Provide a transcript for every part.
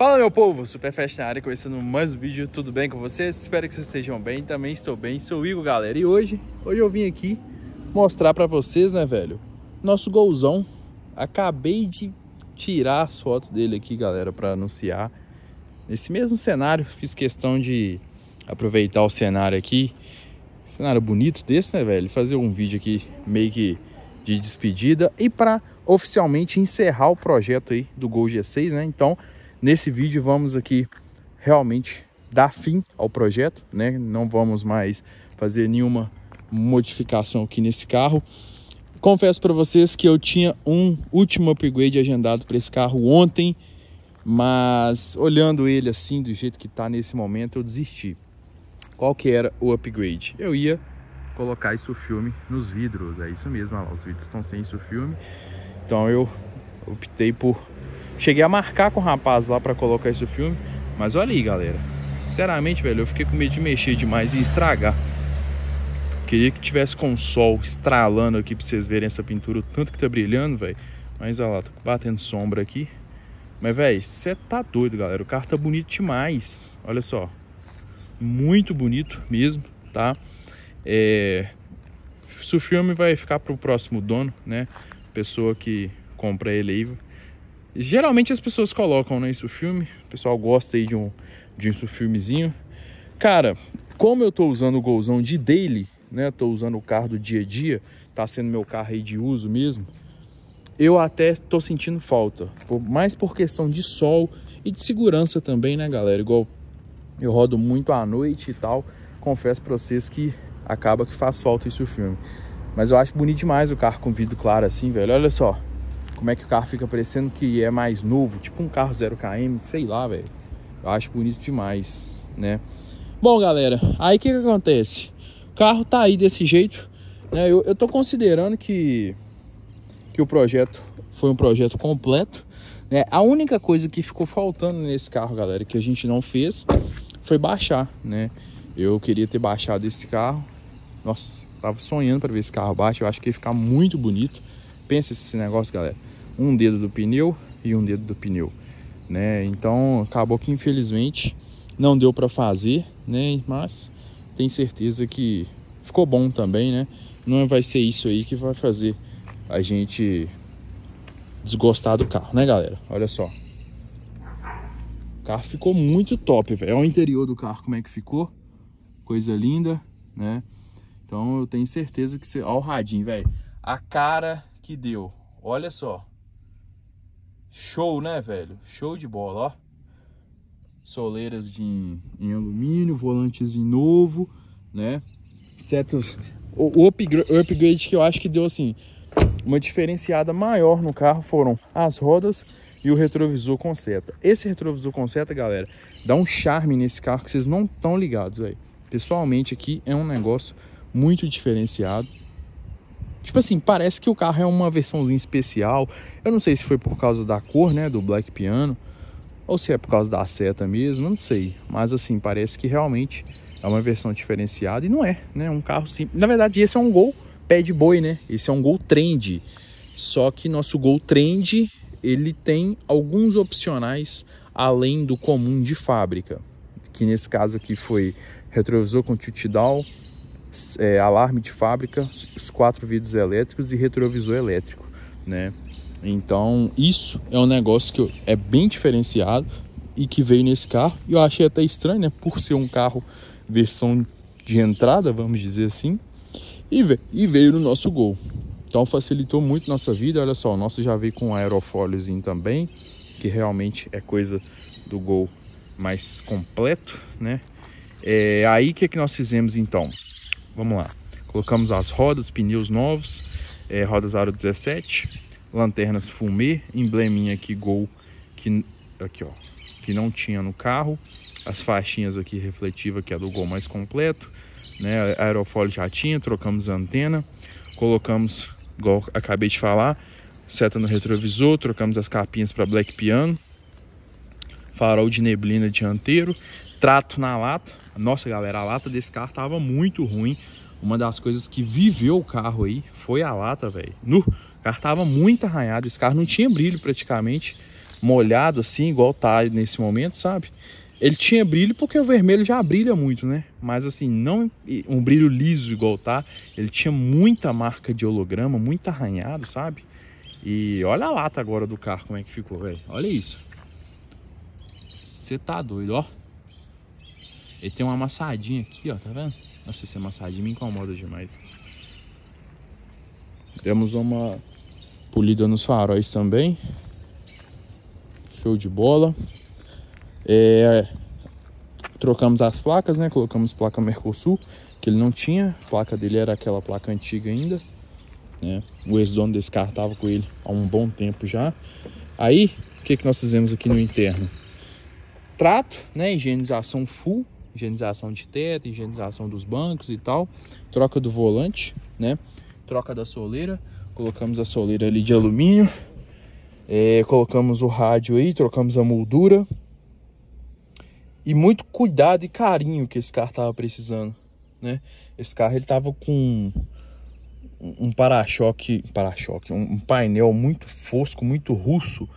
Fala meu povo, Superfest na área, começando mais um vídeo, tudo bem com vocês? Espero que vocês estejam bem, também estou bem, sou o Igor galera E hoje, hoje eu vim aqui mostrar pra vocês, né velho, nosso golzão Acabei de tirar as fotos dele aqui galera, pra anunciar Nesse mesmo cenário, fiz questão de aproveitar o cenário aqui Cenário bonito desse, né velho, fazer um vídeo aqui meio que de despedida E pra oficialmente encerrar o projeto aí do Gol G6, né, então Nesse vídeo vamos aqui realmente dar fim ao projeto, né? Não vamos mais fazer nenhuma modificação aqui nesse carro. Confesso para vocês que eu tinha um último upgrade agendado para esse carro ontem, mas olhando ele assim do jeito que está nesse momento, eu desisti. Qual que era o upgrade? Eu ia colocar isso filme nos vidros, é isso mesmo, lá, os vidros estão sem isso filme. Então eu optei por Cheguei a marcar com o rapaz lá para colocar esse filme. Mas olha aí, galera. Sinceramente, velho, eu fiquei com medo de mexer demais e estragar. Queria que tivesse com o sol estralando aqui pra vocês verem essa pintura, o tanto que tá brilhando, velho. Mas olha lá, tô batendo sombra aqui. Mas, velho, você tá doido, galera. O carro tá bonito demais. Olha só. Muito bonito mesmo, tá? É... Se o filme vai ficar pro próximo dono, né? Pessoa que compra ele aí Geralmente as pessoas colocam, né, isso filme. O pessoal gosta aí de um, de isso filmezinho. Cara, como eu tô usando o Golzão de daily, né, tô usando o carro do dia a dia, tá sendo meu carro aí de uso mesmo, eu até tô sentindo falta. Por, mais por questão de sol e de segurança também, né, galera? Igual eu rodo muito à noite e tal, confesso pra vocês que acaba que faz falta isso filme. Mas eu acho bonito demais o carro com vidro claro assim, velho. Olha só como é que o carro fica parecendo que é mais novo, tipo um carro 0km, sei lá, velho. Eu acho bonito demais, né? Bom, galera, aí o que, que acontece? O carro tá aí desse jeito, né? Eu, eu tô considerando que, que o projeto foi um projeto completo, né? A única coisa que ficou faltando nesse carro, galera, que a gente não fez, foi baixar, né? Eu queria ter baixado esse carro. Nossa, tava sonhando para ver esse carro baixo. Eu acho que ia ficar muito bonito. Pensa esse negócio, galera. Um dedo do pneu e um dedo do pneu, né? Então, acabou que infelizmente não deu para fazer, né? Mas tenho certeza que ficou bom também, né? Não vai ser isso aí que vai fazer a gente desgostar do carro, né, galera? Olha só. O carro ficou muito top, velho. Olha é o interior do carro como é que ficou. Coisa linda, né? Então eu tenho certeza que você... Olha o radinho, velho. A cara que deu. Olha só. Show, né, velho? Show de bola, ó. Soleiras de, em alumínio, volantezinho novo, né? Certos... O, o, upgrade, o upgrade que eu acho que deu, assim, uma diferenciada maior no carro foram as rodas e o retrovisor com seta. Esse retrovisor com seta, galera, dá um charme nesse carro que vocês não estão ligados, aí Pessoalmente aqui é um negócio muito diferenciado. Tipo assim, parece que o carro é uma versãozinha especial. Eu não sei se foi por causa da cor, né, do Black Piano, ou se é por causa da seta mesmo, não sei. Mas assim, parece que realmente é uma versão diferenciada e não é, né? Um carro simples. Na verdade, esse é um Gol Pad Boy, né? Esse é um Gol Trend. Só que nosso Gol Trend, ele tem alguns opcionais além do comum de fábrica, que nesse caso aqui foi retrovisor com tilt down, é, alarme de fábrica, os quatro vidros elétricos e retrovisor elétrico, né? Então isso é um negócio que é bem diferenciado e que veio nesse carro. E eu achei até estranho, né? Por ser um carro versão de entrada, vamos dizer assim, e, e veio no nosso Gol. Então facilitou muito nossa vida. Olha só, o nosso já veio com aerofóliozinho também, que realmente é coisa do Gol mais completo, né? É, aí o que, é que nós fizemos então? Vamos lá. Colocamos as rodas, pneus novos, é, rodas aro 17, lanternas fumê, embleminha aqui Gol, que, aqui, ó, que não tinha no carro, as faixinhas aqui refletiva que é do Gol mais completo, né, aerofólio já tinha, trocamos a antena, colocamos, igual acabei de falar, seta no retrovisor, trocamos as capinhas para Black Piano, farol de neblina dianteiro, trato na lata. Nossa, galera, a lata desse carro tava muito ruim. Uma das coisas que viveu o carro aí foi a lata, velho. o carro tava muito arranhado, esse carro não tinha brilho praticamente molhado assim, igual tá nesse momento, sabe? Ele tinha brilho porque o vermelho já brilha muito, né? Mas assim, não um brilho liso igual tá. Ele tinha muita marca de holograma, muito arranhado, sabe? E olha a lata agora do carro como é que ficou, velho. Olha isso. Você tá doido, ó. Ele tem uma amassadinha aqui, ó, tá vendo? Nossa, esse amassadinho me incomoda demais. Demos uma polida nos faróis também. Show de bola. É, trocamos as placas, né? Colocamos placa Mercosul, que ele não tinha. A placa dele era aquela placa antiga ainda. Né? O ex-dono desse carro tava com ele há um bom tempo já. Aí, o que, que nós fizemos aqui no interno? Trato, né? Higienização full higienização de teto, higienização dos bancos e tal, troca do volante, né? Troca da soleira, colocamos a soleira ali de alumínio, é, colocamos o rádio aí, trocamos a moldura e muito cuidado e carinho que esse carro tava precisando, né? Esse carro ele tava com um para-choque, para-choque, um, painel muito fosco, muito russo,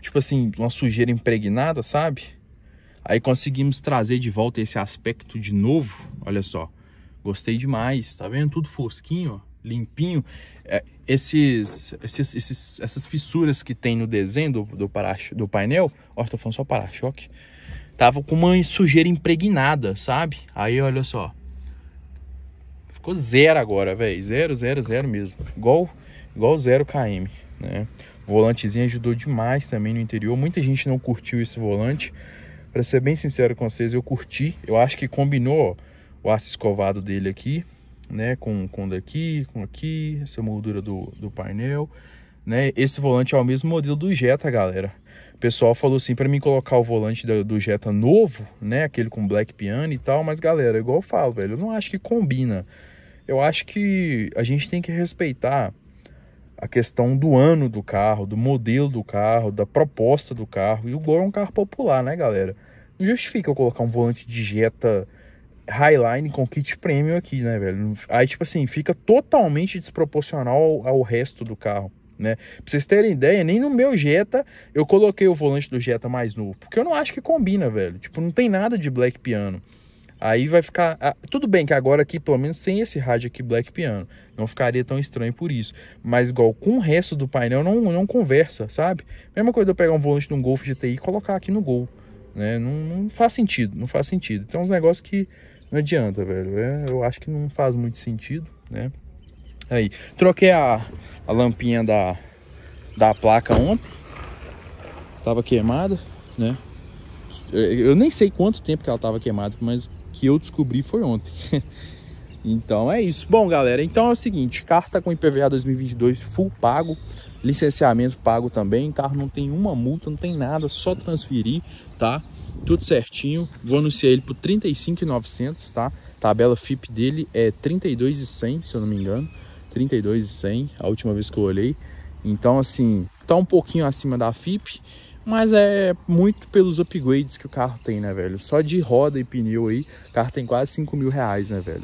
tipo assim, uma sujeira impregnada, sabe? Aí conseguimos trazer de volta esse aspecto de novo, olha só. Gostei demais, tá vendo? Tudo fosquinho, ó, limpinho. É, esses, esses, esses, essas fissuras que tem no desenho do, do, para, do painel, ó, tô falando só para-choque, tava com uma sujeira impregnada, sabe? Aí, olha só. Ficou zero agora, velho. Zero, zero, zero mesmo. Igual, igual zero KM, né? O volantezinho ajudou demais também no interior. Muita gente não curtiu esse volante. Para ser bem sincero com vocês, eu curti. Eu acho que combinou o aço escovado dele aqui, né? Com, com daqui, com aqui, essa moldura do, do painel, né? Esse volante é o mesmo modelo do Jetta, galera. O pessoal falou assim para mim colocar o volante do, do Jetta novo, né? Aquele com black piano e tal. Mas, galera, igual eu falo, velho, eu não acho que combina. Eu acho que a gente tem que respeitar a questão do ano do carro, do modelo do carro, da proposta do carro. E o Gol é um carro popular, né, galera? Não justifica eu colocar um volante de Jetta Highline com kit premium aqui, né, velho? Aí, tipo assim, fica totalmente desproporcional ao, ao resto do carro, né? Pra vocês terem ideia, nem no meu Jetta eu coloquei o volante do Jetta mais novo, porque eu não acho que combina, velho. Tipo, não tem nada de Black Piano. Aí vai ficar. Ah, tudo bem que agora aqui, pelo menos sem esse rádio aqui black piano, não ficaria tão estranho por isso. Mas igual com o resto do painel não, não conversa, sabe? Mesma coisa eu pegar um volante de um Golf GTI e colocar aqui no Gol. Né? Não, não faz sentido, não faz sentido. Então é uns negócios que não adianta, velho. É, eu acho que não faz muito sentido, né? Aí, troquei a, a lampinha da, da placa ontem. Tava queimada, né? Eu nem sei quanto tempo que ela tava queimada, mas que eu descobri foi ontem. então é isso. Bom, galera, então é o seguinte, carta com IPVA 2022 full pago, licenciamento pago também, carro não tem uma multa, não tem nada, só transferir, tá? Tudo certinho. Vou anunciar ele por 35,900, tá? Tabela FIP dele é 32,100, se eu não me engano. 32,100, a última vez que eu olhei. Então, assim, tá um pouquinho acima da FIP mas é muito pelos upgrades que o carro tem, né, velho? Só de roda e pneu aí, o carro tem quase 5 mil reais, né, velho?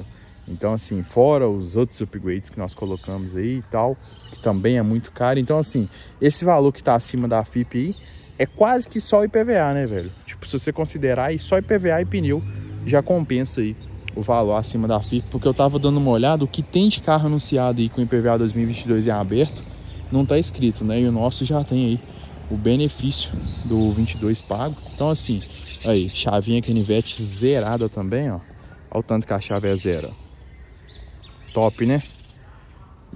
Então, assim, fora os outros upgrades que nós colocamos aí e tal, que também é muito caro. Então, assim, esse valor que tá acima da FIP aí é quase que só IPVA, né, velho? Tipo, se você considerar aí só IPVA e pneu, já compensa aí o valor acima da FIP, porque eu tava dando uma olhada, o que tem de carro anunciado aí com IPVA 2022 em aberto, não tá escrito, né? E o nosso já tem aí o benefício do 22 pago. Então assim, aí, chavinha canivete zerada também, ó. Olha o tanto que a chave é zero. Top, né?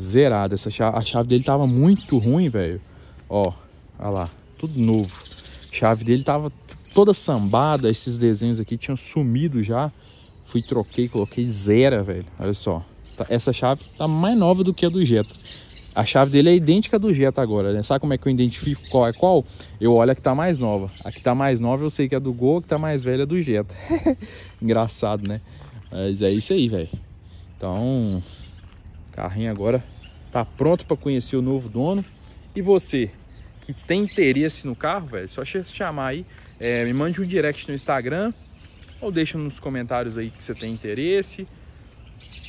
Zerada. Essa chave, a chave dele tava muito ruim, velho. Ó, olha lá. Tudo novo. A chave dele tava toda sambada. Esses desenhos aqui tinham sumido já. Fui, troquei, coloquei zero, velho. Olha só. Tá, essa chave tá mais nova do que a do Jetta. A chave dele é idêntica do Jetta agora, né? Sabe como é que eu identifico qual é qual? Eu olho a que tá mais nova. A que tá mais nova eu sei que é do Gol, a que tá mais velha é do Jetta. Engraçado, né? Mas é isso aí, velho. Então, o carrinho agora tá pronto para conhecer o novo dono. E você que tem interesse no carro, velho, só chamar aí, é, me mande um direct no Instagram ou deixa nos comentários aí que você tem interesse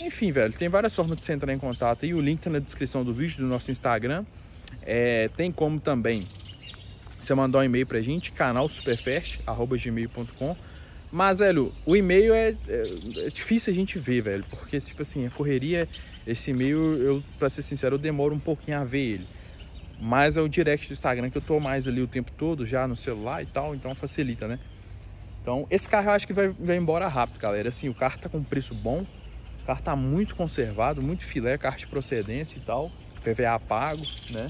enfim, velho, tem várias formas de você entrar em contato e o link tá na descrição do vídeo do nosso Instagram. É, tem como também você mandar um e-mail pra gente, canalsuperfast.gmail.com. Mas, velho, o e-mail é, é, é, difícil a gente ver, velho, porque, tipo assim, a correria, esse e-mail, eu, pra ser sincero, eu demoro um pouquinho a ver ele. Mas é o direct do Instagram que eu tô mais ali o tempo todo, já no celular e tal, então facilita, né? Então, esse carro eu acho que vai, vai embora rápido, galera. Assim, o carro tá com preço bom, carro tá muito conservado, muito filé, carro de procedência e tal. PVA pago, né?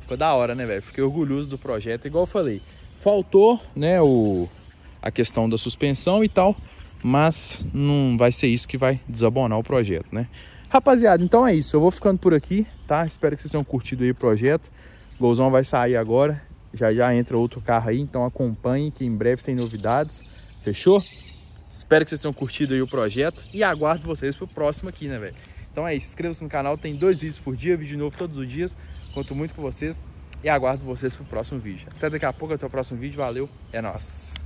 Ficou da hora, né, velho? Fiquei orgulhoso do projeto, igual eu falei. Faltou, né, o, a questão da suspensão e tal, mas não vai ser isso que vai desabonar o projeto, né? Rapaziada, então é isso. Eu vou ficando por aqui, tá? Espero que vocês tenham curtido aí o projeto. O Golzão vai sair agora. Já já entra outro carro aí, então acompanhe que em breve tem novidades. Fechou? Espero que vocês tenham curtido aí o projeto e aguardo vocês pro próximo aqui, né, velho? Então é isso, inscreva-se no canal, tem dois vídeos por dia, vídeo novo todos os dias. Conto muito com vocês e aguardo vocês pro próximo vídeo. Até daqui a pouco, até o próximo vídeo, valeu, é nóis!